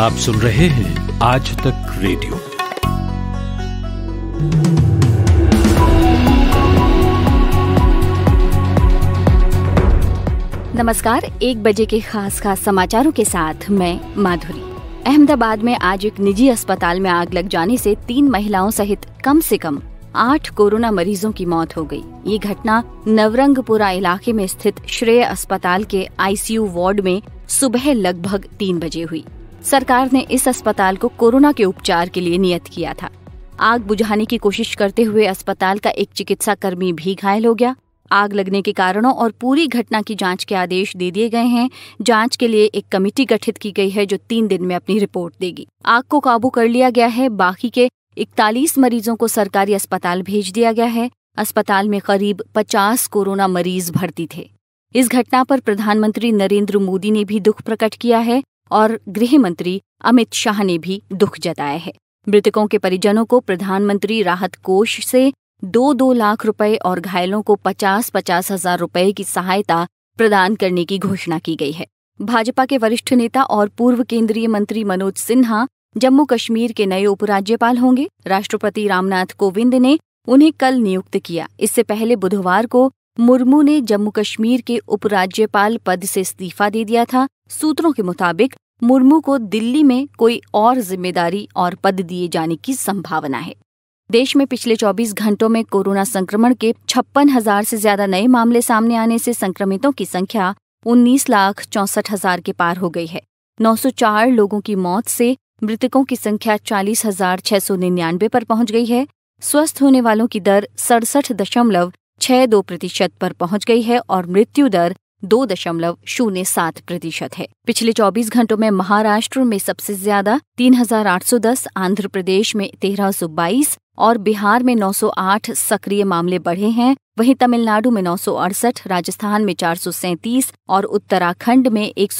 आप सुन रहे हैं आज तक रेडियो नमस्कार एक बजे के खास खास समाचारों के साथ मैं माधुरी अहमदाबाद में आज एक निजी अस्पताल में आग लग जाने से तीन महिलाओं सहित कम से कम आठ कोरोना मरीजों की मौत हो गई। ये घटना नवरंगपुरा इलाके में स्थित श्रेय अस्पताल के आईसीयू वार्ड में सुबह लगभग तीन बजे हुई सरकार ने इस अस्पताल को कोरोना के उपचार के लिए नियत किया था आग बुझाने की कोशिश करते हुए अस्पताल का एक चिकित्सा कर्मी भी घायल हो गया आग लगने के कारणों और पूरी घटना की जांच के आदेश दे दिए गए हैं जांच के लिए एक कमेटी गठित की गई है जो तीन दिन में अपनी रिपोर्ट देगी आग को काबू कर लिया गया है बाकी के इकतालीस मरीजों को सरकारी अस्पताल भेज दिया गया है अस्पताल में करीब पचास कोरोना मरीज भर्ती थे इस घटना पर प्रधानमंत्री नरेंद्र मोदी ने भी दुख प्रकट किया है और गृह मंत्री अमित शाह ने भी दुख जताया है मृतकों के परिजनों को प्रधानमंत्री राहत कोष से दो दो लाख रुपए और घायलों को पचास पचास हजार रुपए की सहायता प्रदान करने की घोषणा की गई है भाजपा के वरिष्ठ नेता और पूर्व केंद्रीय मंत्री मनोज सिन्हा जम्मू कश्मीर के नए उपराज्यपाल होंगे राष्ट्रपति रामनाथ कोविंद ने उन्हें कल नियुक्त किया इससे पहले बुधवार को मुर्मू ने जम्मू कश्मीर के उपराज्यपाल पद से इस्तीफा दे दिया था सूत्रों के मुताबिक मुर्मू को दिल्ली में कोई और जिम्मेदारी और पद दिए जाने की संभावना है देश में पिछले 24 घंटों में कोरोना संक्रमण के छप्पन हजार से ज्यादा नए मामले सामने आने से संक्रमितों की संख्या उन्नीस लाख चौसठ हजार के पार हो गई है 904 लोगों की मौत से मृतकों की संख्या चालीस हजार छह सौ निन्यानवे पर पहुंच गई है स्वस्थ होने वालों की दर सड़सठ दशमलव छह दो प्रतिशत पर पहुंच गई है और मृत्यु दर दो दशमलव शून्य सात प्रतिशत है पिछले 24 घंटों में महाराष्ट्र में सबसे ज्यादा 3,810, आंध्र प्रदेश में 1,322 और बिहार में 908 सक्रिय मामले बढ़े हैं वहीं तमिलनाडु में नौ राजस्थान में चार और उत्तराखंड में एक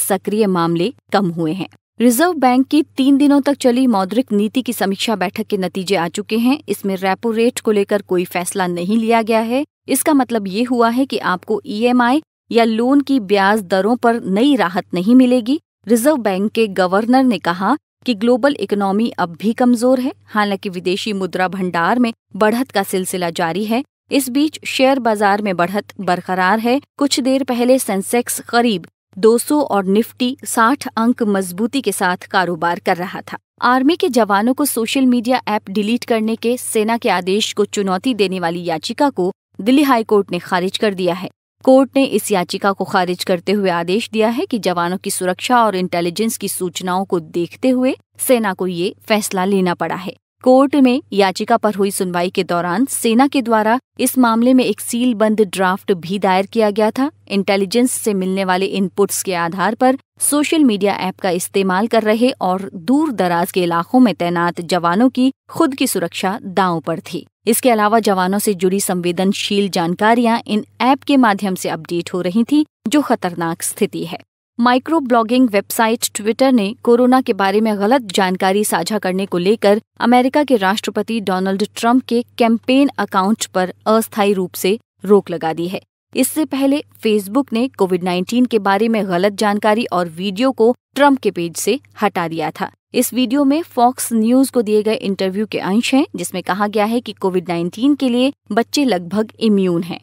सक्रिय मामले कम हुए हैं रिजर्व बैंक की तीन दिनों तक चली मौद्रिक नीति की समीक्षा बैठक के नतीजे आ चुके हैं इसमें रेपो रेट को लेकर कोई फैसला नहीं लिया गया है इसका मतलब ये हुआ है कि आपको ईएमआई e या लोन की ब्याज दरों पर नई राहत नहीं मिलेगी रिजर्व बैंक के गवर्नर ने कहा कि ग्लोबल इकोनॉमी अब भी कमजोर है हालांकि विदेशी मुद्रा भंडार में बढ़त का सिलसिला जारी है इस बीच शेयर बाजार में बढ़त बरकरार है कुछ देर पहले सेंसेक्स करीब 200 और निफ्टी 60 अंक मजबूती के साथ कारोबार कर रहा था आर्मी के जवानों को सोशल मीडिया ऐप डिलीट करने के सेना के आदेश को चुनौती देने वाली याचिका को दिल्ली हाई कोर्ट ने खारिज कर दिया है कोर्ट ने इस याचिका को खारिज करते हुए आदेश दिया है कि जवानों की सुरक्षा और इंटेलिजेंस की सूचनाओं को देखते हुए सेना को ये फैसला लेना पड़ा है कोर्ट में याचिका पर हुई सुनवाई के दौरान सेना के द्वारा इस मामले में एक सील बंद ड्राफ्ट भी दायर किया गया था इंटेलिजेंस से मिलने वाले इनपुट्स के आधार पर सोशल मीडिया ऐप का इस्तेमाल कर रहे और दूर दराज के इलाकों में तैनात जवानों की खुद की सुरक्षा दांव पर थी इसके अलावा जवानों से जुड़ी संवेदनशील जानकारियां इन ऐप के माध्यम से अपडेट हो रही थी जो खतरनाक स्थिति है माइक्रो ब्लॉगिंग वेबसाइट ट्विटर ने कोरोना के बारे में गलत जानकारी साझा करने को लेकर अमेरिका के राष्ट्रपति डोनाल्ड ट्रंप के कैंपेन अकाउंट पर अस्थायी रूप से रोक लगा दी है इससे पहले फेसबुक ने कोविड 19 के बारे में गलत जानकारी और वीडियो को ट्रंप के पेज से हटा दिया था इस वीडियो में फॉक्स न्यूज को दिए गए इंटरव्यू के अंश हैं जिसमें कहा गया है कि कोविड 19 के लिए बच्चे लगभग इम्यून हैं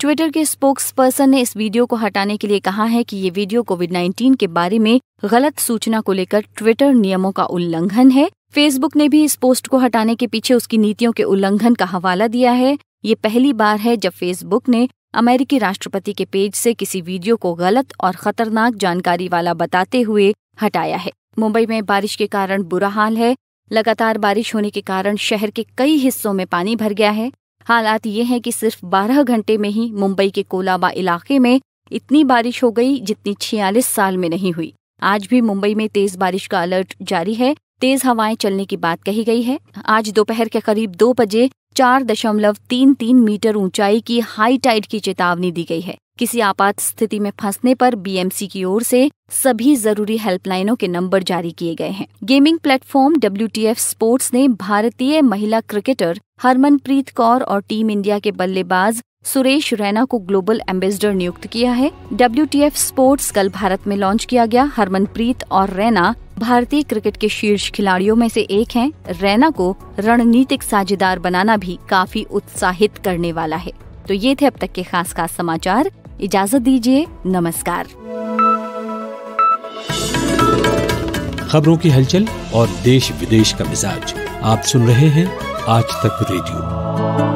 ट्विटर के स्पोक्स पर्सन ने इस वीडियो को हटाने के लिए कहा है कि ये वीडियो कोविड 19 के बारे में गलत सूचना को लेकर ट्विटर नियमों का उल्लंघन है फेसबुक ने भी इस पोस्ट को हटाने के पीछे उसकी नीतियों के उल्लंघन का हवाला दिया है ये पहली बार है जब फेसबुक ने अमेरिकी राष्ट्रपति के पेज से किसी वीडियो को गलत और खतरनाक जानकारी वाला बताते हुए हटाया है मुंबई में बारिश के कारण बुरा हाल है लगातार बारिश होने के कारण शहर के कई हिस्सों में पानी भर गया है हालात ये हैं कि सिर्फ 12 घंटे में ही मुंबई के कोलाबा इलाके में इतनी बारिश हो गई जितनी छियालीस साल में नहीं हुई आज भी मुंबई में तेज बारिश का अलर्ट जारी है तेज हवाएं चलने की बात कही गई है आज दोपहर के करीब दो बजे चार दशमलव तीन तीन मीटर ऊंचाई की हाई टाइड की चेतावनी दी गई है किसी आपात स्थिति में फंसने पर बीएमसी की ओर से सभी जरूरी हेल्पलाइनों के नंबर जारी किए गए हैं गेमिंग प्लेटफॉर्म डब्ल्यू स्पोर्ट्स ने भारतीय महिला क्रिकेटर हरमनप्रीत कौर और टीम इंडिया के बल्लेबाज सुरेश रैना को ग्लोबल एम्बेसडर नियुक्त किया है डब्ल्यू स्पोर्ट्स कल भारत में लॉन्च किया गया हरमनप्रीत और रैना भारतीय क्रिकेट के शीर्ष खिलाड़ियों में से एक हैं। रैना को रणनीतिक साझेदार बनाना भी काफी उत्साहित करने वाला है तो ये थे अब तक के खास खास समाचार इजाजत दीजिए नमस्कार खबरों की हलचल और देश विदेश का मिजाज आप सुन रहे हैं आज तक रेडियो